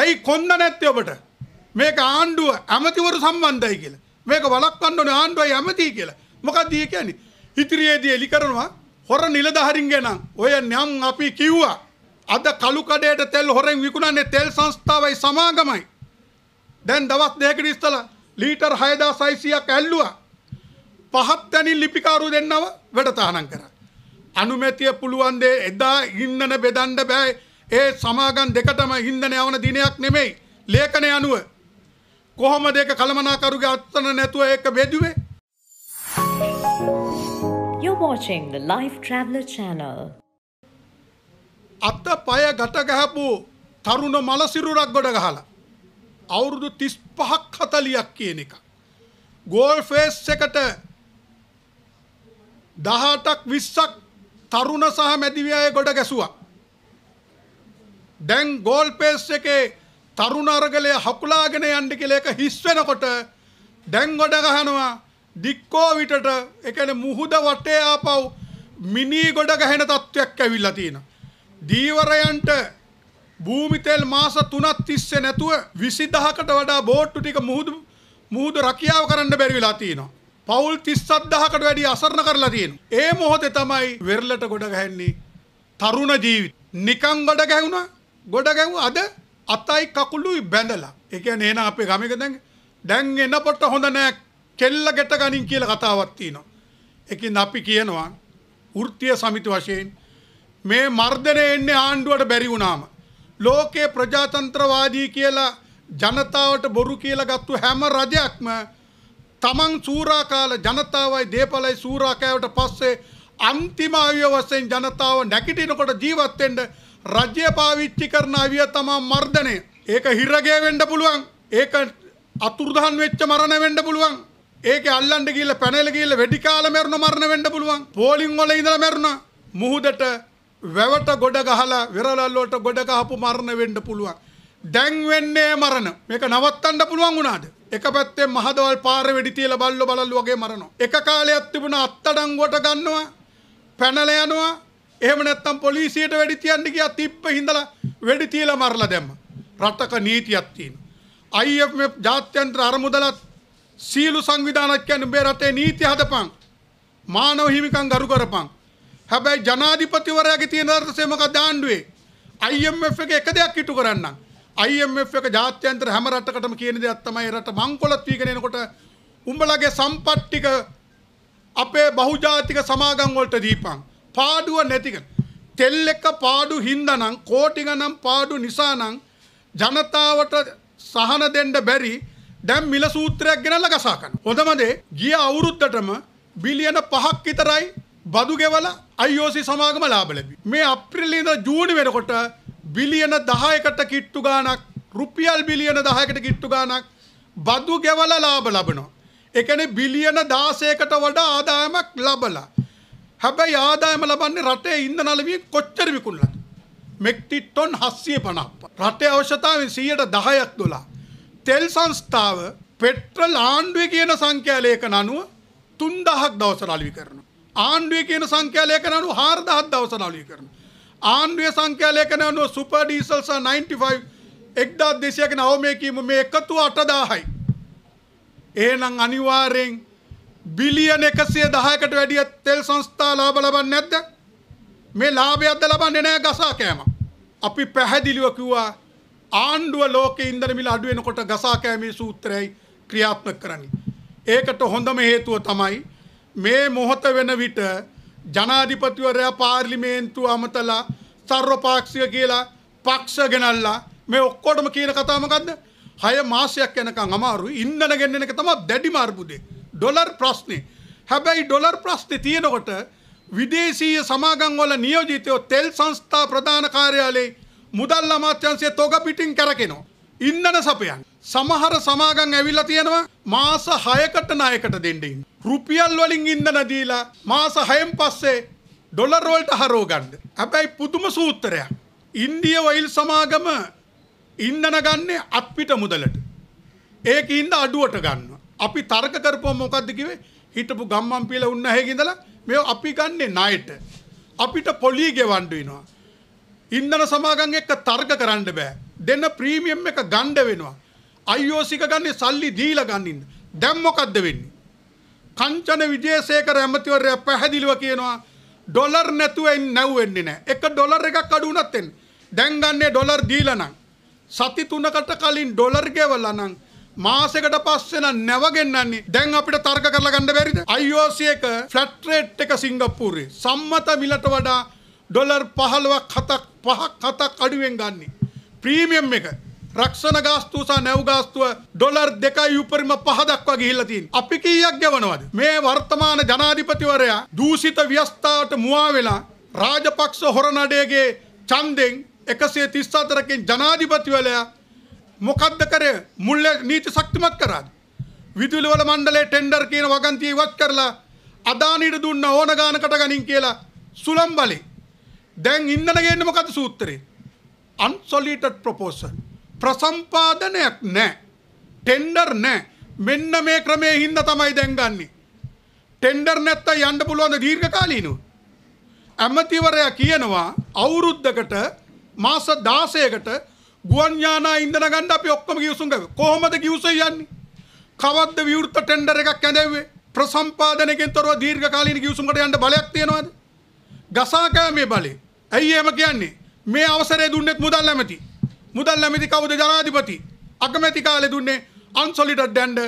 ඇයි කොන්න නැත්තේ ඔබට? මේක ආණ්ඩුව ඇමතිවරු සම්බන්ධයි කියලා. මේක වළක්වන්න ඕනේ ආණ්ඩුවයි ඇමතියි කියලා. මොකක්ද ඒ කියන්නේ? ඉතිරියේදී එලි කරනවා හොර නිලධාරින්ගේ නම් ඔය නම් අපි කිව්වා. අද කළු කඩේට තෙල් හොරෙන් විකුණන්නේ තෙල් සංස්ථාවයි සමාගමයි. දැන් දවස් දෙකකට ඉස්සලා ලීටර් 6600ක් ඇල්ලුවා. පහත් තැනින් ලිපිකාරු දෙන්නව වැඩ තහනම් කරා. අනුමැතිය පුළුවන් දේ එදා ඉන්නන බෙදන්න බෑ. ඒ සමාගම් දෙකටම ඉන්ධන යවන දිනයක් නෙමෙයි ලේඛන අනුව කොහොමද ඒක කළමනාකරුගේ අත්සන නැතුව ඒක බෙදුවේ You're watching the Life Traveler channel. අත පය ගට ගහපු තරුණ මලසිරුරක් ගොඩ ගහලා අවුරුදු 35ක් 40ක් කියන එක. ගෝල් ෆේස් එකට 18ක් 20ක් තරුණ සහ මැදිවියය ගොඩ ගැසුවා. දැන් ගෝල් පේස් එකේ තරුණ අරගලය හකුලාගෙන යන්න කියලා එක හිස් වෙනකොට දැන් ගොඩ ගහනවා ඩික්කෝ විටට ඒ කියන්නේ මුහුද වටේ ආපව් මිනි ගොඩ ගහන තත්වයක් ඇවිල්ලා තියෙනවා. දීවරයන්ට භූමි තෙල් මාස 3ක් තිස්සේ නැතුව 20000කට වඩා බෝට්ටු ටික මුහුදු මුහුදු රැකියාව කරන්න බැරි වෙලා තියෙනවා. පවුල් 37000කට වැඩි අසරණ කරලා තියෙනවා. ඒ මොහොතේ තමයි වෙරළට ගොඩ ගහන්නේ තරුණ ජීවිත. නිකන් ගොඩ ගැහුණා ගොඩ ගැව්ව අද අතයි කකුලුයි බැඳලා. ඒ කියන්නේ එහෙනම් අපේ ගමේක දැන් දැන් එනකොට හොඳ නෑ කෙල්ල ගැට ගනින් කියලා කතාවක් තියෙනවා. ඒකින් අපි කියනවා වෘත්තීය සමිති වශයෙන් මේ මර්ධනය එන්නේ ආණ්ඩුවට බැරි වුණාම ලෝකේ ප්‍රජාතන්ත්‍රවාදී කියලා ජනතාවට බොරු කියලා ගත්තු හැම රජයක්ම තමන් සූරාකාල ජනතාවයි දේපලයි සූරාකෑවට පස්සේ අන්තිම අව්‍ය වශයෙන් ජනතාව නැගිටිනකොට ජීවත් වෙන්න රජ්‍ය පාවිච්චි කරන අවිය තමා මර්ධනය. ඒක හිරගේ වෙන්න පුළුවන්. ඒක අතුරුදහන් වෙච්ච මරණ වෙන්න පුළුවන්. ඒක අල්ලන්න ගිහිල්ලා පැනල ගිහිල්ලා වෙඩි කාලා මැරුණ මරණ වෙන්න පුළුවන්. පෝලිං වල ඉඳලා මැරුණා. මුහුදට වැවට ගොඩ ගහලා විරලල් වලට ගොඩ ගහපු මරණ වෙන්න පුළුවන්. දැන් වෙන්නේ මරණ. මේක නවත්තන්න පුළුවන් වුණාද? එක පැත්තේ මහදවල් පාර වෙඩි තියලා බල්ලෝ බලල්ලු වගේ මරනවා. එක කාලයක් තිබුණා අත්තඩන් කොට ගන්නවා. පැනලා යනවා. එහෙම නැත්තම් පොලිසියට වැඩි තියන්න ගියා තිප්ප හිඳලා වැඩි තියලා මරලා දැම්ම. රටක නීතියක් තියෙනවා. IMF ජාත්‍යන්තර අරමුදලත් සීලු සංවිධානයක් කියන්නේ මේ රටේ නීති හදපන්. මානව හිමිකම් ගරු කරපන්. හැබැයි ජනාධිපතිවරයාගේ තියෙන අර්ථය මොකක්ද ආණ්ඩුවේ? IMF එක එක දෙයක් ඉටු කරන්නම්. IMF එක ජාත්‍යන්තර හැම රටකටම කියන දෙයක් තමයි රට මංකොලත් වීගෙන එනකොට උඹලගේ සම්පත් ටික අපේ බහුජාතික සමාගම් වලට දීපන්. පාඩුව නැතික. තෙල් එක පාඩු හින්දනම් කෝටිගනම් පාඩු නිසානම් ජනතාවට සහන දෙන්න බැරි දැන් මිල සූත්‍රයක් ගෙනල්ලා ගසා ගන්න. හොඳම දේ ගිය අවුරුද්දටම බිලියන 5ක් විතරයි බදු ගෙවලා IOC සමාගම ලාභ ලැබි. මේ අප්‍රේල් ඉඳලා ජූනි වෙනකොට බිලියන 10කට කිට්ටු ගාණක් රුපියල් බිලියන 10කට කිට්ටු ගාණක් බදු ගෙවලා ලාභ ලබනවා. ඒ කියන්නේ බිලියන 16කට වඩා ආදායමක් ලබලා හැබැයි ආදායම ලබන්නේ රටේ ඉන්ධන අලවිය කොච්චර විකුණලද? මෙක්ටික් ටොන් 750ක්. රටේ අවශ්‍යතාවෙන් 10%ක් 12. තෙල් සංස්ථාව පෙට්‍රල් ආණ්ඩුවේ කියන සංඛ්‍යා ලේඛන අනුව 3000ක් දවසට අලෙවි කරනවා. ආණ්ඩුවේ කියන සංඛ්‍යා ලේඛන අනුව 4000ක් දවසට අලෙවි කරනවා. ආණ්ඩුවේ සංඛ්‍යා ලේඛන අනුව සුපර් ඩීසල් සහ 95 1200 කියන අවමේ කීම මේ එකතු 8000යි. එහෙනම් අනිවාර්යෙන් බිලියන 110කට වැඩිය තෙල් සංස්ථා ලාභ ලබන්නේ නැද්ද? මේ ලාභයක්ද ලබන්නේ නැහැ ගසා කෑම. අපි පැහැදිලිව කිව්වා ආණ්ඩුව ලෝකේ ඉන්ධන මිල අඩු වෙනකොට ගසා කෑමේ සූත්‍රයයි ක්‍රියාත්මක කරන්නේ. ඒකට හොඳම හේතුව තමයි මේ මොහොත වෙන විට ජනාධිපතිවරයා පාර්ලිමේන්තුව අමතලා සර්වපාක්ෂික කියලා පක්ෂ ගෙනල්ලා මේ ඔක්කොටම කියන කතාව මොකද්ද? 6 මාසයක් යනකම් අමාරුයි ඉන්ධන ගෙන්න එක තමයි දැඩිම අර්බුදේ. ඩොලර් ප්‍රශ්නේ. හැබැයි ඩොලර් ප්‍රශ්නේ තියෙනකොට විදේශීය සමාගම් වල නියෝජිතයෝ තෙල් සංස්ථා ප්‍රධාන කාර්යාලයේ මුදල් අමාත්‍යාංශයේ තොග පිටින් කරකිනවා. ඉන්ධන සපයන්. සමහර සමාගම් ඇවිල්ලා තියෙනවා මාස 6කට ණයකට දෙන්න. රුපියල් වලින් ඉන්ධන දීලා මාස 6න් පස්සේ ඩොලර් වලට හරව ගන්න. හැබැයි පුදුම සූත්‍රයක්. ඉන්දිය වෛල් සමාගම ඉන්ධන ගන්නේ අත්පිට මුදලට. ඒක ඉඳ අඩුවට ගන්න. අපි තර්ක කරපුවා මොකද්ද කිව්වේ? හිටපු ගම්මන් පිළ උන්නහේගින්දලා මේ අපි ගන්නෙ ණයට. අපිට පොලිය ගෙවන්න වෙනවා. ඉන්ධන සමාගම් එක්ක තර්ක කරන්න බෑ. දෙන්න ප්‍රීමියම් එක ගන්න වෙනවා. IOC එක ගන්න සල්ලි දීලා ගන්නින්න. දැන් මොකද්ද වෙන්නේ? කංචන විජේසේකර ඇමතිවරයා පැහැදිලිව කියනවා ඩොලර් නැතුව නැව්වෙන්නේ නැහැ. එක ඩොලර් එකක් අඩු වුණත් දැන් ගන්නේ ඩොලර් දීලා නම් සති තුනකට කලින් ඩොලර් ගෙවලා නම් මාසෙකට පස්සෙන නැවගෙන්න්නන්නේ දැන් අපිට තර්ක කරලා ගන්න බැරිද IOC එක ෆ්ලැට් රේට් එක සිංගප්පූරුවේ සම්මත මිලට වඩා ඩොලර් 15ක් 7ක් 5ක් 7ක් අඩුවෙන් ගන්න ප්‍රීමියම් එක රක්ෂණ ගාස්තුව සහ නැව් ගාස්තුව ඩොලර් 2යි උපරිම 5 දක්වා ගිහිල්ලා තියෙනවා. අපි කීයක් ගෙවනවද? මේ වර්තමාන ජනාධිපතිවරයා දූෂිත ව්‍යවස්ථාවට මුවා වෙලා රාජපක්ෂ හොරනඩේගේ ඡන්දෙන් 134කින් ජනාධිපතිවරයා මොකද්ද කරේ මුල්ල නීති ශක්තිමත් කරාද? විදුලි වල මණ්ඩලයේ ටෙන්ඩර් කියන වගන්තිය ඉවත් කරලා අදානියට දුන්න ඕන ගානකට ගනින් කියලා සුලම් බලේ. දැන් ඉන්නන ගේන්නේ මොකද්ද සූත්‍රේ? unsolicited proposal. ප්‍රසම්පාදනයක් නැහැ. ටෙන්ඩර් නැහැ. මෙන්න මේ ක්‍රමයේ හින්දා තමයි දැන් ගන්නෙ. ටෙන්ඩර් නැත්තම් යන්න පුළුවන් දීර්ඝ කාලීනව. ඇමතිවරයා කියනවා අවුරුද්දකට මාස 16කට ගුවන් යානා ඉන්ධන ගන්න අපි ඔක්කොම ගිවිසුම් ගාවේ. කොහොමද ගිවිසුම් යන්නේ? කවද්ද විවෘත ටෙන්ඩර් එකක් ඇඳෙව්වේ? ප්‍රසම්පාදනයකින් තොරව දීර්ඝකාලීන ගිවිසුම්කට යන්න බලයක් තියනවාද? ගසා කෑමේ බලේ. ඇයි එහෙම කියන්නේ? මේ අවසරය දුන්නේත් මුදල් ඇමති. මුදල් ඇමති කවුද ජනාධිපති? අගමැති කාලේ දුන්නේ අන්සොලිඩට් ඩැන්ඩ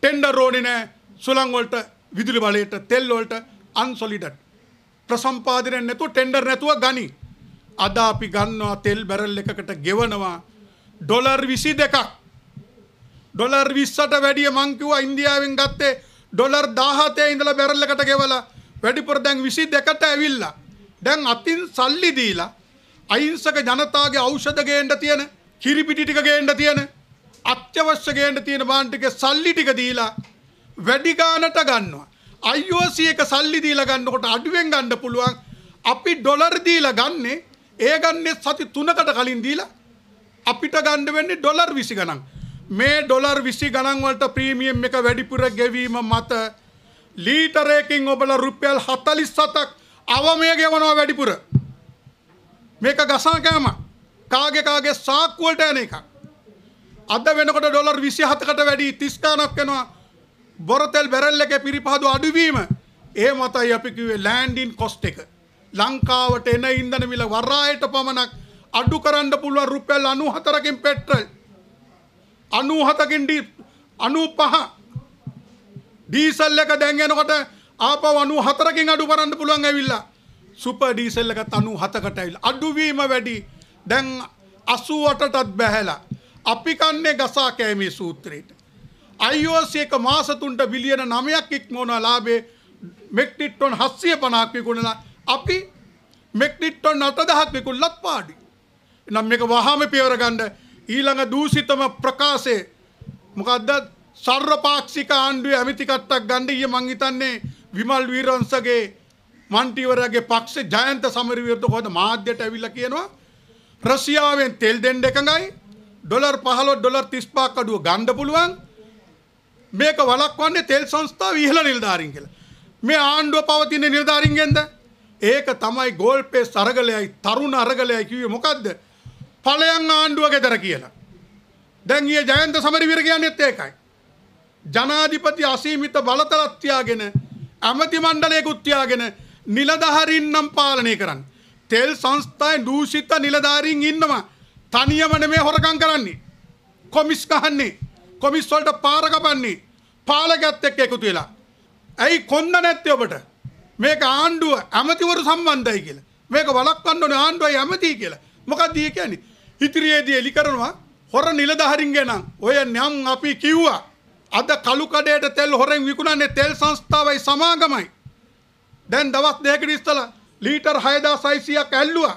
ටෙන්ඩර් ඕනේ නැහැ. සුළං වලට විදුලි බලයට තෙල් වලට අන්සොලිඩට් ප්‍රසම්පාදනය නැතුව ටෙන්ඩර් නැතුව ගනි. අද අපි ගන්නවා තෙල් බැරල් එකකට ගෙවනවා ඩොලර් 22ක් ඩොලර් 20ට වැඩිය මං කිව්වා ඉන්දියාවෙන් ගත්තේ ඩොලර් 17 ඉඳලා බැරල් එකට ගෙවලා වැඩිපුර දැන් 22ට ඇවිල්ලා දැන් අතින් සල්ලි දීලා අහිංසක ජනතාවගේ ඖෂධ ගේන්න තියෙන කිරිපිටි ටික ගේන්න තියෙන අත්‍යවශ්‍ය ගේන්න තියෙන බාන් ටික සල්ලි ටික දීලා වැඩි ගාණට ගන්නවා IOC එක සල්ලි දීලා ගන්නකොට අඩුවෙන් ගන්න පුළුවන් අපි ඩොලර් දීලා ගන්නේ ඒ ගන්නේ සති 3කට කලින් දීලා අපිට ගන්න වෙන්නේ ඩොලර් 20 ගණන්. මේ ඩොලර් 20 ගණන් වලට ප්‍රීමියම් එක වැඩිපුර ගෙවීම මත ලීටරයකින් ඔබලා රුපියල් 47ක් අවමයේ ගෙවනවා වැඩිපුර. මේක ගසා කෑම. කාගේ කාගේ සාක්කු වලට යන එකක්. අද වෙනකොට ඩොලර් 27කට වැඩි 30 ගණක් වෙනවා. බොරතෙල් බැරල් එකේ පිරිපහදු අඩුවීම. ඒ මතයි අපි කිව්වේ ලෑන්ඩින් කොස්ට් එක. ලංකාවට එන ඉන්ධන මිල වරායට පමණක් අඩු කරන්න පුළුවන් රුපියල් 94කින් පෙට්‍රල් 97කින් ඩී 95 ඩීසල් එක දැන් එනකොට ආපහු 94කින් අඩු කරන්න පුළුවන් ඇවිල්ලා සුපර් ඩීසල් එකත් 97කට ඇවිල්ලා අඩු වීම වැඩි දැන් 88ටත් බැහැලා අපි කන්නේ ගසා කෑමේ සූත්‍රයට IOC එක මාස තුනට බිලියන 9ක් ඉක්මවන ලාභේ මෙට්‍රික් ටොන් 750ක් විකුණලා අපි මෙක්නිට්ටොන් අතදහක් විකුල්ලත් පාඩි. නම් මේක වහම පියවරගන්න ඊළඟ දූසිතම ප්‍රකාශේ මොකද්ද සර්වපාක්ෂික ආණ්ඩුවේ ඇමතිකත්තක් ගන්න ඊය මං හිතන්නේ විමල් වීරවංශගේ මන්ටිවරගේ පක්ෂේ ජයන්ත සමර විරුද්ධ කොහොමද මාධ්‍යට ඇවිල්ලා කියනවා රෂ්‍යාවෙන් තෙල් දෙන්න එකඟයි ඩොලර් 15 ඩොලර් 35ක් අඩුව ගන්න පුළුවන් මේක වළක්වන්නේ තෙල් සංස්ථා විහිළ නිලධාරීන් කියලා. මේ ආණ්ඩුව පවතින නිලධාරීන්ගෙන්ද? ඒක තමයි ගෝල්පේ සරගලයයි තරුණ අරගලයයි කිව්වේ මොකද්ද? ඵලයන් ආණ්ඩුව ගෙදර කියලා. දැන් ඊයේ ජයන්ත සමරවීර කියන්නේත් ඒකයි. ජනාධිපති අසීමිත බලතලක් තියාගෙන ඇමති මණ්ඩලයකුත් තියාගෙන නිලධාරීන්නම් පාලනය කරන්න. තෙල් සංස්ථායි දූෂිත නිලධාරීන් ඉන්නවා. තනියම නෙමේ හොරකම් කරන්නේ. කොමිස් ගහන්නේ. කොමිස් වලට පාර කපන්නේ. පාලකයත් එක්ක එකතු වෙලා. ඇයි කොන්න නැත්තේ ඔබට? මේක ආණ්ඩුව ඇමතිවරු සම්බන්ධයි කියලා. මේක වළක්වන්න ඕනේ ආණ්ඩුවයි ඇමතියි කියලා. මොකක්ද ඒ කියන්නේ? ඉතිරියේදී එලි කරනවා හොර නිලධාරින්ගේ නම් ඔය නම් අපි කිව්වා. අද කළු කඩේට තෙල් හොරෙන් විකුණන්නේ තෙල් සංස්ථාවයි සමාගමයි. දැන් දවස් දෙකකට ඉස්සලා ලීටර් 6600ක් ඇල්ලුවා.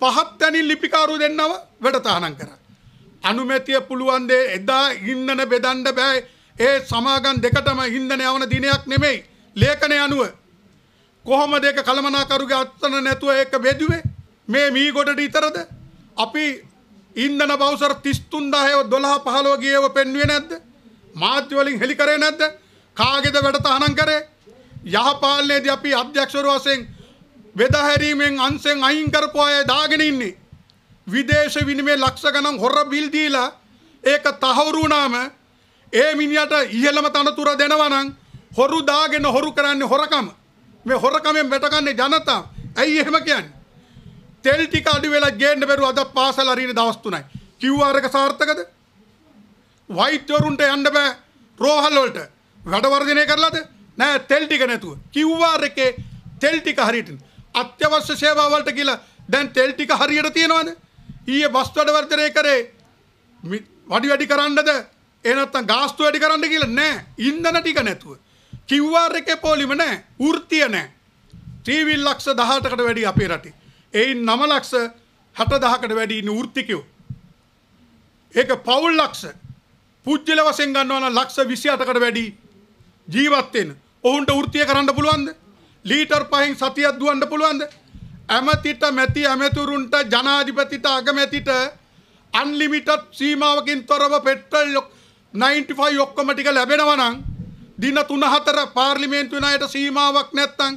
පහත් තැනින් ලිපිකාරු දෙන්නව වැඩතහනම් කරා. අනුමැතිය පුළුවන් දේ එදා ඉන්ධන බෙදන්න බෑ. ඒ සමාගම් දෙකටම ඉන්ධන යවන දිනයක් නෙමෙයි. ලේඛනය අනුව කොහොමද ඒක කළමනාකරුගේ අත්තන නැතුව ඒක බෙදුවේ? මේ මී ගොඩට විතරද? අපි ඉන්ධන බවුසර් 33000 12 15 ගියව පෙන්වුවේ නැද්ද? මාධ්‍ය වලින් හෙලි කරේ නැද්ද? කාගේද වැඩතහනම් කරේ? යහපාලනයේදී අපි අධ්‍යක්ෂවරු වශයෙන් වෙදහැරීමෙන් අංශෙන් අයින් කරපු අය දාගෙන ඉන්නේ. විදේශ විනිමය ලක්ෂ ගණන් හොර බිල් දීලා ඒක තහවුරු වුණාම ඒ මිනිහට ඉහළම තනතුර දෙනවා නම් හොරු දාගෙන හොරු කරන්නේ හොරකම. මේ හොරකමෙන් වැටගන්නේ ජනතා. ඇයි එහෙම කියන්නේ? තෙල් ටික අඩු වෙලා ගේන්න බැරුව අද පාසල් අරින දවස් තුනයි. QR එක සාර්ථකද? වයිට් වරුන්ට යන්න බෑ රෝහල් වලට. වැඩ වර්ධනය කරලාද? නෑ තෙල් ටික නැතුව. QR එකේ තෙල් ටික හරියට අත්‍යවශ්‍ය සේවා වලට කියලා දැන් තෙල් ටික හරියට තියෙනවද? ඊයේ බස් වැඩ වර්ධනය කරේ වැඩි වැඩි කරන්නද? එහෙ නැත්නම් ගාස්තු වැඩි කරන්න කියලා නෑ. ඉන්ධන ටික නැතුව. කිව්වාර එකේ පොලිම නැහැ. වෘත්තිය නැහැ. ත්‍රිවිල් ලක්ෂ 18කට වැඩි අපේ රටේ. එයින් 9 ලක්ෂ 60000කට වැඩි ඉන්නේ වෘත්තිකයෝ. ඒක පවුල් ලක්ෂ. පුජ්‍යල වශයෙන් ගන්නවා නම් ලක්ෂ 28කට වැඩි ජීවත් වෙන. ඔවුන්ට වෘත්තිය කරන්න පුළුවන්ද? ලීටර් පහෙන් සතියක් දුවන්න පුළුවන්ද? ඇමතිට මැති ඇමතුරුන්ට ජනාධිපතිට අගමැතිට අන්ලිමිටඩ් සීමාවකින් තොරව පෙට්‍රල් 95 ඔක්කොම ටික ලැබෙනවා නම් දින 3-4 පාර්ලිමේන්තු වෙන අයට සීමාවක් නැත්තම්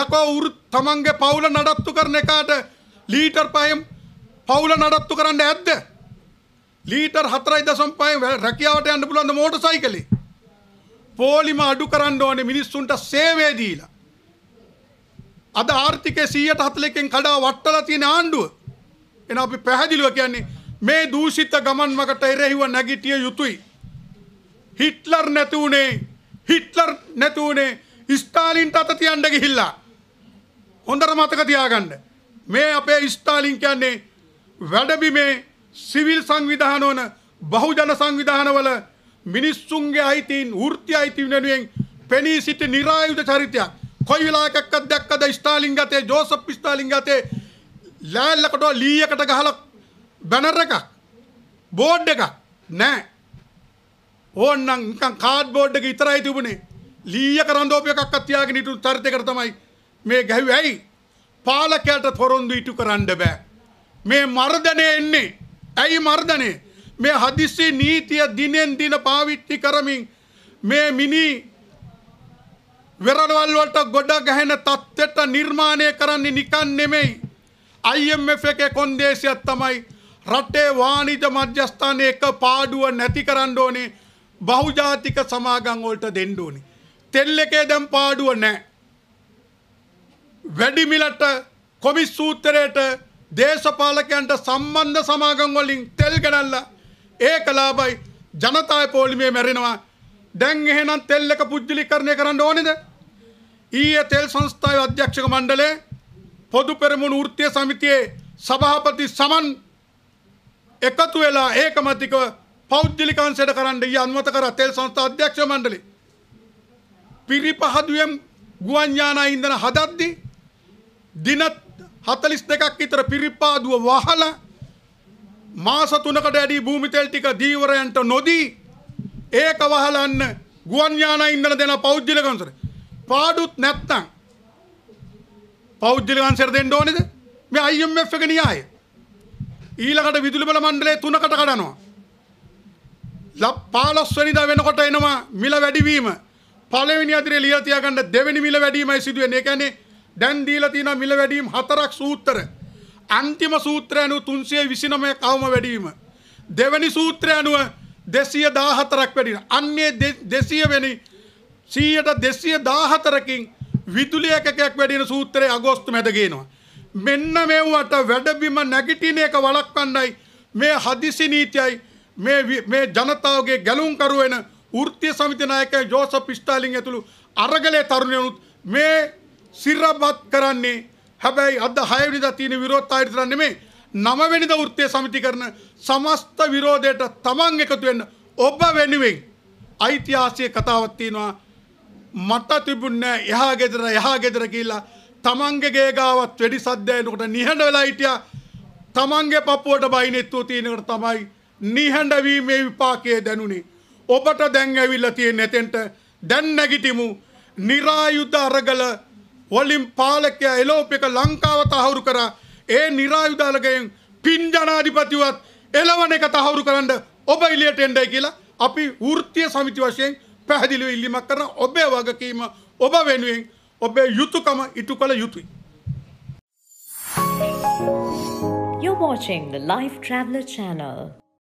යකෝ උරු තමන්ගේ පවුල නඩත්තු කරන එකාට ලීටර් 5න් පවුල නඩත්තු කරන්න ඇද්ද? ලීටර් 4.5 රැකියාවට යන්න පුළුවන් මෝටර් සයිකලේ. පෝලිම අඩු කරන්න ඕනේ මිනිස්සුන්ට සේවය දීලා. අද ආර්ථිකය 140කින් කඩා වට්ටලා තියෙන ආණ්ඩුව. එන අපි පැහැදිලිව කියන්නේ මේ දූෂිත ගමන් මගට එරෙහිව නැගිටිය යුතුයි. හිට්ලර් නැති උනේ හිට්ලර් නැතුවනේ ස්ටාලින්ට අත තියන්න ගිහිල්ලා. හොඳට මතක තියාගන්න. මේ අපේ ස්ටාලින් කියන්නේ වැඩබිමේ සිවිල් සංවිධාන වන බහුජන සංවිධානවල මිනිස්සුන්ගේ අයිතීන් වෘත්ති අයිති වෙනුවෙන් පෙනී සිටි નિરાයුධ චරිතයක්. කොයි වෙලාවකක්වත් දැක්කද ස්ටාලින් ගතේ ජෝසප් ස්ටාලින් ගතේ ලෑල්ලකට ලීයකට ගහලා බැනර් එකක් බෝඩ් එකක් නෑ ඕන්නම් නිකන් කාඩ්බෝඩ් එක විතරයි තිබුණේ. ලීයක රන්දෝපයක් අත්තියාගෙන හිටු චරිතයකට තමයි මේ ගැහුවේ. ඇයි? පාලකයාට පොරොන්දු ඉටු කරන්න බෑ. මේ මර්ධනය එන්නේ. ඇයි මර්ධනය? මේ හදිස්සි නීතිය දිනෙන් දින පාවිච්චි කරමින් මේ මිනි වෙරළවල් වලට ගොඩ ගැහෙන තත්ත්වයට නිර්මාණය කරන්නේ නිකන් නෙමෙයි. IMF එකේ කොන්දේසියක් තමයි රටේ වාණිජ මධ්‍යස්ථානයේ එක පාඩුව නැති කරන්න ඕනේ. බහුජාතික සමාගම් වලට දෙන්න ඕනේ. තෙල් එකේ දැන් පාඩුව නැහැ. වැඩි මිලට කොමිස් සූත්‍රයට දේශපාලකයන්ට සම්බන්ධ සමාගම් වලින් තෙල් ගණන්ලා ඒක ලාභයි ජනතාය පොලිමේ මැරෙනවා. දැන් එහෙනම් තෙල් එක පුජ්ජලීකරණය කරන්න ඕනේද? ඊයේ තෙල් සංස්ථාවේ අධ්‍යක්ෂක මණ්ඩලය පොදු පෙරමුණු වෘත්තීය සමිතියේ සභාපති සමන් එකතු වෙලා ඒකමතිකව පෞද්ගලිකංශයට කරන්න ගිය අනුමත කර තෙල් සංස්ථා අධ්‍යක්ෂ මණ්ඩලය පිරිපහදුවෙන් ගුවන් යානා ඉන්ධන හදද්දී දින 42ක් විතර පිරිපාදුව වහලා මාස 3කට වැඩි භූමි තෙල් ටික දීවරයන්ට නොදී ඒක වහලන්න ගුවන් යානා ඉන්ධන දෙන පෞද්ගලිකංශයට පාඩුත් නැත්තම් පෞද්ගලිකංශයට දෙන්න ඕනේද මේ IMF එක න්‍යාය ඊළඟට විදුලි බල මණ්ඩලය 3කට කඩනවා 15 වෙනකොට එනවා මිල වැඩිවීම. පළවෙනි අදිරේ ලියලා තියාගන්න දෙවෙනි මිල වැඩිවීමයි සිදුවෙන්නේ. ඒ කියන්නේ දැන් දීලා තියෙන මිල වැඩිවීම හතරක් සූත්‍ර. අන්තිම සූත්‍රය අනුව 329 කවම වැඩිවීම. දෙවෙනි සූත්‍රය අනුව 214ක් වැඩි. අන්නේ 200 වෙනි 100ට 214කින් විදුලි එකකයක් වැඩි වෙන සූත්‍රය අගෝස්තු මැද ගේනවා. මෙන්න මෙව්වට වැඩබිම නැගිටින එක වළක්වන්නයි මේ හදිසි නීතියයි මේ මේ ජනතාවගේ ගැලුම්කරු වෙන වෘත්තීය සමිති නායක ජෝසප් ස්ටාලින් ඇතුළු අරගලේ තරුණයනුත් මේ සිරබත් කරන්නේ හැබැයි අද 6 වෙනිදා තියෙන විරෝධතාවය විතර නෙමෙයි 9 වෙනිදා වෘත්තීය සමිති කරන සමස්ත විරෝධයට තමන් එකතු වෙන්න ඔබ වෙනුවෙන් ඓතිහාසික කතාවක් තියෙනවා මට තිබුණේ එහා ගෙදර එහා ගෙදර කියලා තමන්ගේ ගේ ගාවත් වෙඩි සද්දයකට නිහඬ වෙලා හිටියා තමන්ගේ පපුවට බයිනෙත්තු තියෙනකට තමයි නිහඬවීමේ විපාකය දැනුනේ. ඔබට දැන් ඇවිල්ලා තියෙන එතෙන්ට දැන් නැගිටිමු. નિરાයුධ අරගල වලින් පාලකයා එලෝපික ලංකාව තහවුරු කරා. ඒ નિરાයුධ අරගලෙන් පින් ජනාධිපතිවත් එළවන එක තහවුරු කරන්න ඔබ එළියට එන්නයි කියලා අපි වෘත්තීය සමිති වශයෙන් පැහැදිලිව ඉල්ලීමක් කරන ඔබේ වගකීම ඔබ වෙනුවෙන් ඔබේ යුතුයකම ඉටු කළ යුතුයි. You're watching the Life Traveler channel.